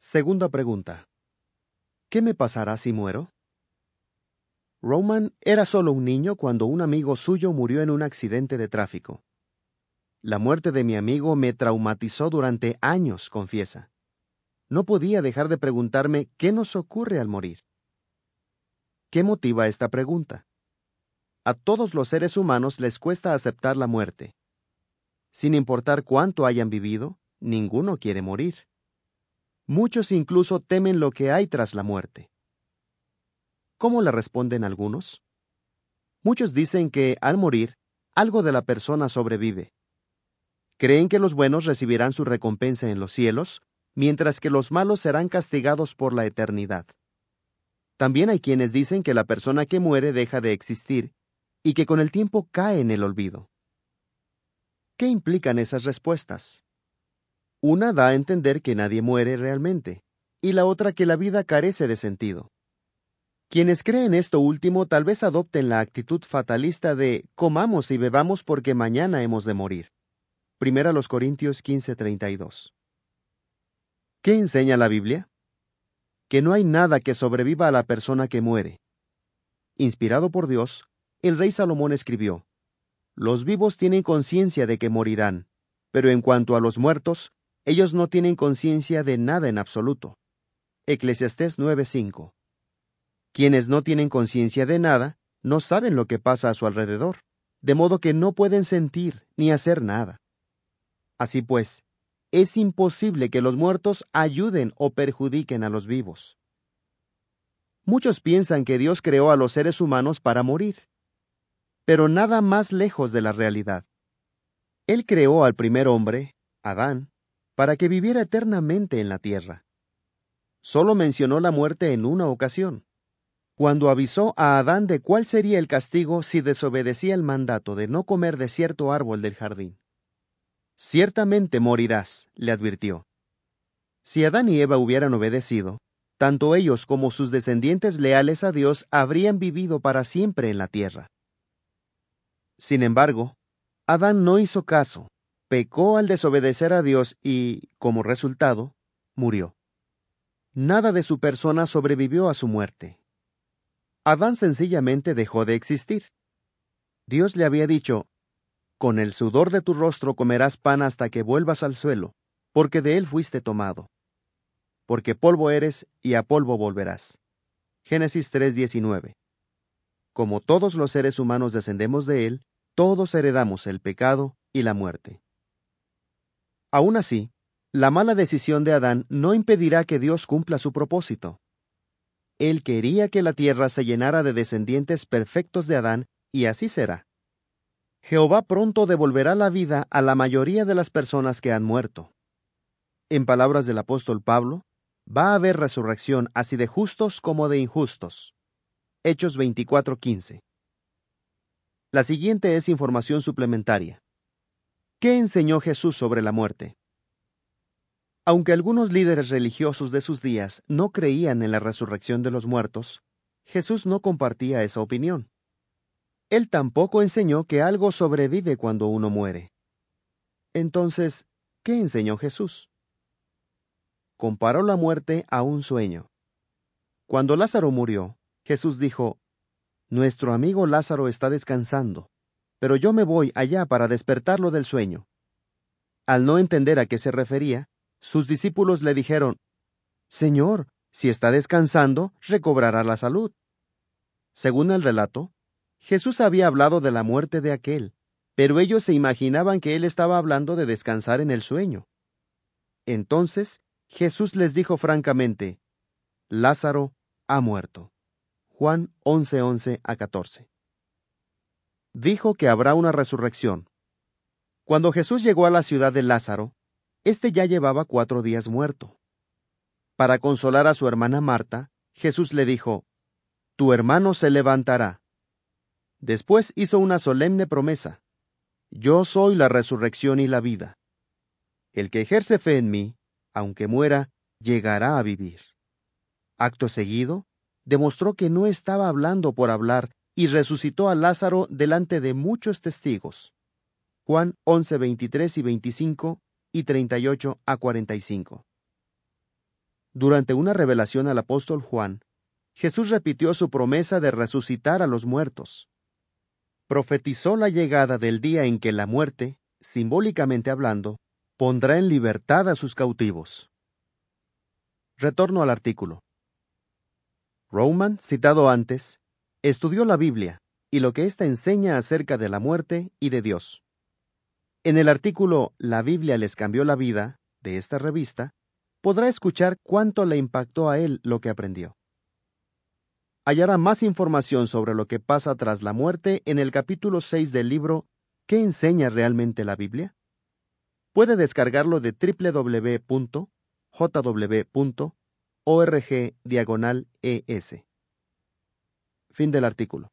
Segunda pregunta. ¿Qué me pasará si muero? Roman era solo un niño cuando un amigo suyo murió en un accidente de tráfico. La muerte de mi amigo me traumatizó durante años, confiesa. No podía dejar de preguntarme qué nos ocurre al morir. ¿Qué motiva esta pregunta? A todos los seres humanos les cuesta aceptar la muerte. Sin importar cuánto hayan vivido, ninguno quiere morir. Muchos incluso temen lo que hay tras la muerte. ¿Cómo le responden algunos? Muchos dicen que, al morir, algo de la persona sobrevive. Creen que los buenos recibirán su recompensa en los cielos, mientras que los malos serán castigados por la eternidad. También hay quienes dicen que la persona que muere deja de existir y que con el tiempo cae en el olvido. ¿Qué implican esas respuestas? Una da a entender que nadie muere realmente, y la otra que la vida carece de sentido. Quienes creen esto último tal vez adopten la actitud fatalista de comamos y bebamos porque mañana hemos de morir. Primera los Corintios 15:32. ¿Qué enseña la Biblia? Que no hay nada que sobreviva a la persona que muere. Inspirado por Dios, el rey Salomón escribió, Los vivos tienen conciencia de que morirán, pero en cuanto a los muertos, ellos no tienen conciencia de nada en absoluto. Eclesiastés 9:5. Quienes no tienen conciencia de nada, no saben lo que pasa a su alrededor, de modo que no pueden sentir ni hacer nada. Así pues, es imposible que los muertos ayuden o perjudiquen a los vivos. Muchos piensan que Dios creó a los seres humanos para morir, pero nada más lejos de la realidad. Él creó al primer hombre, Adán, para que viviera eternamente en la tierra. Solo mencionó la muerte en una ocasión, cuando avisó a Adán de cuál sería el castigo si desobedecía el mandato de no comer de cierto árbol del jardín. Ciertamente morirás, le advirtió. Si Adán y Eva hubieran obedecido, tanto ellos como sus descendientes leales a Dios habrían vivido para siempre en la tierra. Sin embargo, Adán no hizo caso pecó al desobedecer a Dios y, como resultado, murió. Nada de su persona sobrevivió a su muerte. Adán sencillamente dejó de existir. Dios le había dicho, Con el sudor de tu rostro comerás pan hasta que vuelvas al suelo, porque de él fuiste tomado. Porque polvo eres y a polvo volverás. Génesis 3:19. Como todos los seres humanos descendemos de él, todos heredamos el pecado y la muerte. Aún así, la mala decisión de Adán no impedirá que Dios cumpla su propósito. Él quería que la tierra se llenara de descendientes perfectos de Adán, y así será. Jehová pronto devolverá la vida a la mayoría de las personas que han muerto. En palabras del apóstol Pablo, va a haber resurrección así de justos como de injustos. Hechos 24:15. La siguiente es información suplementaria. ¿Qué enseñó Jesús sobre la muerte? Aunque algunos líderes religiosos de sus días no creían en la resurrección de los muertos, Jesús no compartía esa opinión. Él tampoco enseñó que algo sobrevive cuando uno muere. Entonces, ¿qué enseñó Jesús? Comparó la muerte a un sueño. Cuando Lázaro murió, Jesús dijo, Nuestro amigo Lázaro está descansando, pero yo me voy allá para despertarlo del sueño. Al no entender a qué se refería, sus discípulos le dijeron, Señor, si está descansando, recobrará la salud. Según el relato, Jesús había hablado de la muerte de aquel, pero ellos se imaginaban que él estaba hablando de descansar en el sueño. Entonces, Jesús les dijo francamente, Lázaro ha muerto. Juan 11:11 11 a 14 dijo que habrá una resurrección. Cuando Jesús llegó a la ciudad de Lázaro, éste ya llevaba cuatro días muerto. Para consolar a su hermana Marta, Jesús le dijo, Tu hermano se levantará. Después hizo una solemne promesa, Yo soy la resurrección y la vida. El que ejerce fe en mí, aunque muera, llegará a vivir. Acto seguido, demostró que no estaba hablando por hablar, y resucitó a Lázaro delante de muchos testigos. Juan 11, 23 y 25 y 38 a 45. Durante una revelación al apóstol Juan, Jesús repitió su promesa de resucitar a los muertos. Profetizó la llegada del día en que la muerte, simbólicamente hablando, pondrá en libertad a sus cautivos. Retorno al artículo. Roman, citado antes, Estudió la Biblia y lo que ésta enseña acerca de la muerte y de Dios. En el artículo La Biblia les cambió la vida de esta revista, podrá escuchar cuánto le impactó a él lo que aprendió. Hallará más información sobre lo que pasa tras la muerte en el capítulo 6 del libro ¿Qué enseña realmente la Biblia? Puede descargarlo de www.jw.org es. Fin del artículo.